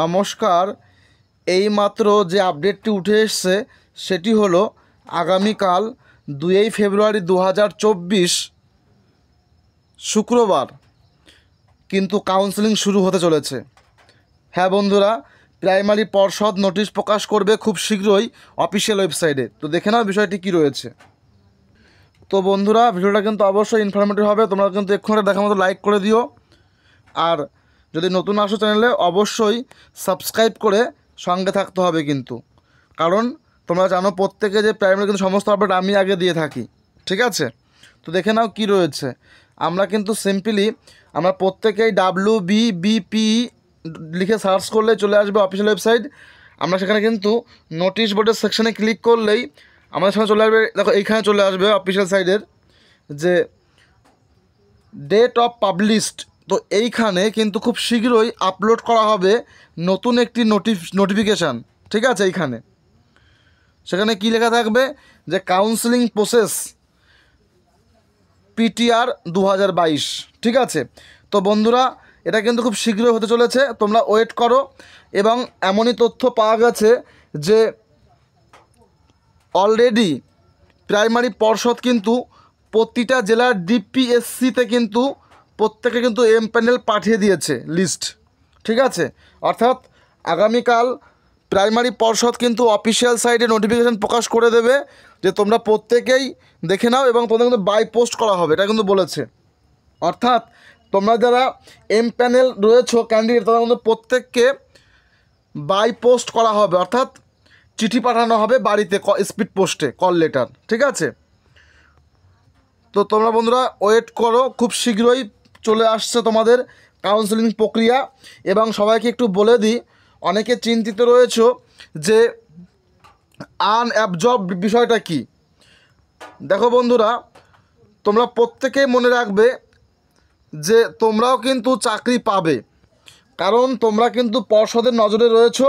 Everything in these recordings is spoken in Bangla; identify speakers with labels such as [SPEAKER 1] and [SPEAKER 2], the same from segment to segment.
[SPEAKER 1] নমস্কার এইমাত্র যে আপডেটটি উঠে এসছে সেটি হলো আগামীকাল দুই ফেব্রুয়ারি দু শুক্রবার কিন্তু কাউন্সেলিং শুরু হতে চলেছে হ্যাঁ বন্ধুরা প্রাইমারি পর্ষদ নোটিশ প্রকাশ করবে খুব শীঘ্রই অফিসিয়াল ওয়েবসাইটে তো দেখে নাও বিষয়টি কি রয়েছে তো বন্ধুরা ভিডিওটা কিন্তু অবশ্যই ইনফরমেটিভ হবে তোমরা কিন্তু এক্ষুনি দেখার মতো লাইক করে দিও আর যদি নতুন আসো চ্যানেলে অবশ্যই সাবস্ক্রাইব করে সঙ্গে থাকতে হবে কিন্তু কারণ তোমরা জানো প্রত্যেকে যে প্রাইমারি কিন্তু সমস্ত আপডেট আমি আগে দিয়ে থাকি ঠিক আছে তো দেখে নাও কি রয়েছে আমরা কিন্তু সিম্পলি আমরা প্রত্যেকেই ডাব্লু বি বিপি লিখে সার্চ করলে চলে আসবে অফিসিয়াল ওয়েবসাইট আমরা সেখানে কিন্তু নোটিশ বোর্ডের সেকশানে ক্লিক করলেই আমাদের সেখানে চলে আসবে দেখো এইখানে চলে আসবে অফিসিয়াল সাইডের যে ডেট অফ পাবলিশড তো এইখানে কিন্তু খুব শীঘ্রই আপলোড করা হবে নতুন একটি নোটি নোটিফিকেশান ঠিক আছে এইখানে সেখানে কি লেখা থাকবে যে কাউন্সিলিং প্রসেস পিটিআর দু ঠিক আছে তো বন্ধুরা এটা কিন্তু খুব শীঘ্রই হতে চলেছে তোমরা ওয়েট করো এবং এমনই তথ্য পাওয়া গেছে যে অলরেডি প্রাইমারি পর্ষদ কিন্তু প্রতিটা জেলার ডিপিএসসিতে কিন্তু প্রত্যেকে কিন্তু এম প্যানেল পাঠিয়ে দিয়েছে লিস্ট ঠিক আছে অর্থাৎ আগামীকাল প্রাইমারি পর্ষদ কিন্তু অফিসিয়াল সাইটে নোটিফিকেশান প্রকাশ করে দেবে যে তোমরা প্রত্যেকেই দেখে নাও এবং তোমাদের কিন্তু বাই পোস্ট করা হবে এটা কিন্তু বলেছে অর্থাৎ তোমরা যারা এম প্যানেল রয়েছ ক্যান্ডিডেট তোমাদের কিন্তু প্রত্যেককে বাই পোস্ট করা হবে অর্থাৎ চিঠি পাঠানো হবে বাড়িতে স্পিড পোস্টে কল লেটার ঠিক আছে তো তোমরা বন্ধুরা ওয়েট করো খুব শীঘ্রই চলে আসছে তোমাদের কাউন্সেলিং প্রক্রিয়া এবং সবাইকে একটু বলে দিই অনেকে চিন্তিত রয়েছ যে অ্যাবজব বিষয়টা কি দেখো বন্ধুরা তোমরা প্রত্যেকেই মনে রাখবে যে তোমরাও কিন্তু চাকরি পাবে কারণ তোমরা কিন্তু পর্ষদের নজরে রয়েছো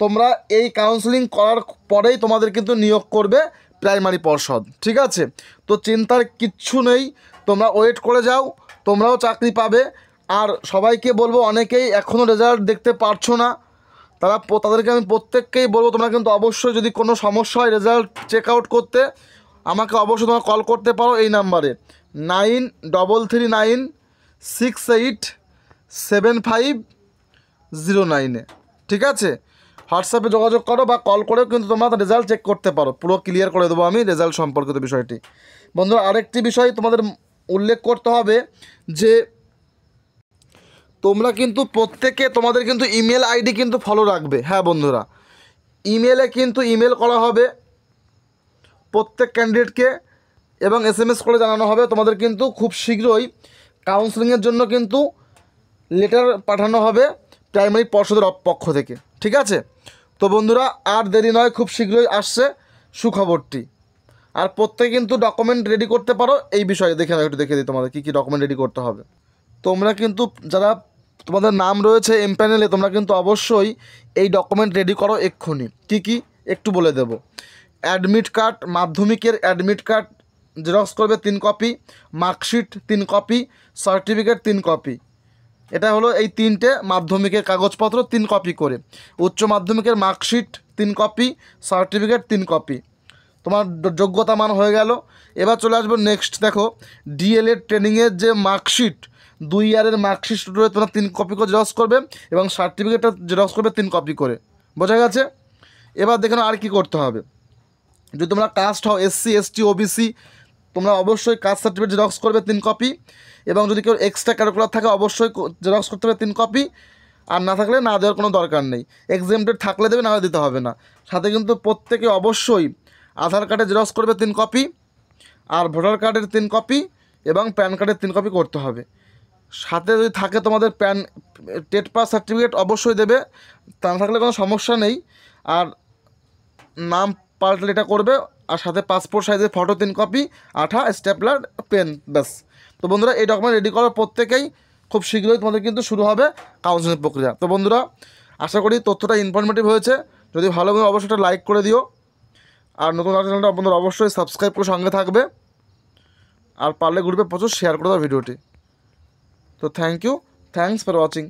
[SPEAKER 1] তোমরা এই কাউন্সেলিং করার পরেই তোমাদের কিন্তু নিয়োগ করবে প্রাইমারি পর্ষদ ঠিক আছে তো চিন্তার কিচ্ছু নেই তোমরা ওয়েট করে যাও তোমরাও চাকরি পাবে আর সবাইকে বলবো অনেকেই এখনও রেজাল্ট দেখতে পারছো না তারা তাদেরকে আমি প্রত্যেককেই বলবো তোমরা কিন্তু অবশ্যই যদি কোনো সমস্যা হয় রেজাল্ট চেক আউট করতে আমাকে অবশ্যই তোমরা কল করতে পারো এই নাম্বারে nine double three nine six eight seven five zero নাইনে ঠিক আছে হোয়াটসঅ্যাপে যোগাযোগ করো বা কল করেও কিন্তু তোমরা রেজাল্ট চেক করতে পারো পুরো ক্লিয়ার করে দেবো আমি রেজাল্ট সম্পর্কিত বিষয়টি বন্ধুরা আরেকটি বিষয় তোমাদের উল্লেখ করতে হবে যে তোমরা কিন্তু প্রত্যেকে তোমাদের কিন্তু ইমেল আইডি কিন্তু ফলো রাখবে হ্যাঁ বন্ধুরা ইমেলে কিন্তু ইমেল করা হবে প্রত্যেক ক্যান্ডিডেটকে এবং এস করে জানানো হবে তোমাদের কিন্তু খুব শীঘ্রই কাউন্সেলিংয়ের জন্য কিন্তু লেটার পাঠানো হবে প্রাইমারি পর্ষদের পক্ষ থেকে ঠিক আছে তো বন্ধুরা আর দেরি নয় খুব শীঘ্রই আসছে সুখবরটি আর প্রত্যেকে কিন্তু ডকুমেন্ট রেডি করতে পারো এই বিষয়ে দেখে আমি একটু দেখে দিই তোমাদের কী কী ডকুমেন্ট রেডি করতে হবে তোমরা কিন্তু যারা তোমাদের নাম রয়েছে এম প্যানেলে তোমরা কিন্তু অবশ্যই এই ডকুমেন্ট রেডি করো এক্ষুনি কি কি একটু বলে দেব অ্যাডমিট কার্ড মাধ্যমিকের অ্যাডমিট কার্ড জেরক্স করবে তিন কপি মার্কশিট তিন কপি সার্টিফিকেট তিন কপি এটা হলো এই তিনটে মাধ্যমিকের কাগজপত্র তিন কপি করে উচ্চ মাধ্যমিকের মার্কশিট তিন কপি সার্টিফিকেট তিন কপি তোমার যোগ্যতা মান হয়ে গেল এবার চলে আসবো নেক্সট দেখো ডিএলএড ট্রেনিংয়ের যে মার্কশিট দুই ইয়ারের মার্কশিট রয়েছে তোমরা তিন কপি করে জেরক্স করবে এবং সার্টিফিকেটটা জেরক্স করবে তিন কপি করে বোঝা গেছে এবার দেখে আর কি করতে হবে যদি তোমরা কাস্ট হও এসসি এসটি ওবিসি তোমরা অবশ্যই কাস্ট সার্টিফিকেট জেরক্স করবে তিন কপি এবং যদি কেউ এক্সট্রা ক্যারিকুলার থাকে অবশ্যই জেরক্স করতে হবে তিন কপি আর না থাকলে না দেওয়ার কোনো দরকার নেই এক্সামটেড থাকলে দেবে না দিতে হবে না সাথে কিন্তু প্রত্যেকে অবশ্যই আধার কার্ডে জেরক্স করবে তিন কপি আর ভোটার কার্ডের তিন কপি এবং প্যান কার্ডের তিন কপি করতে হবে সাথে যদি থাকে তোমাদের প্যান টেট পাস সার্টিফিকেট অবশ্যই দেবে তা না থাকলে কোনো সমস্যা নেই আর নাম পাল্টলে এটা করবে আর সাথে পাসপোর্ট সাইজের ফটো তিন কপি আঠা স্ট্যাপলার পেন ব্যাস তো বন্ধুরা এই ডকুমেন্ট রেডি করার প্রত্যেকেই খুব শীঘ্রই তোমাদের কিন্তু শুরু হবে কাউন্সিলিং প্রক্রিয়া তো বন্ধুরা আশা করি তথ্যটা ইনফরমেটিভ হয়েছে যদি ভালো অবশ্যই লাইক করে দিও আর নতুন চ্যানেলটা আপনাদের অবশ্যই সাবস্ক্রাইব করে সঙ্গে থাকবে আর পারলে গ্রুপে প্রচুর শেয়ার করে দেওয়া ভিডিওটি তো thank you thanks for watching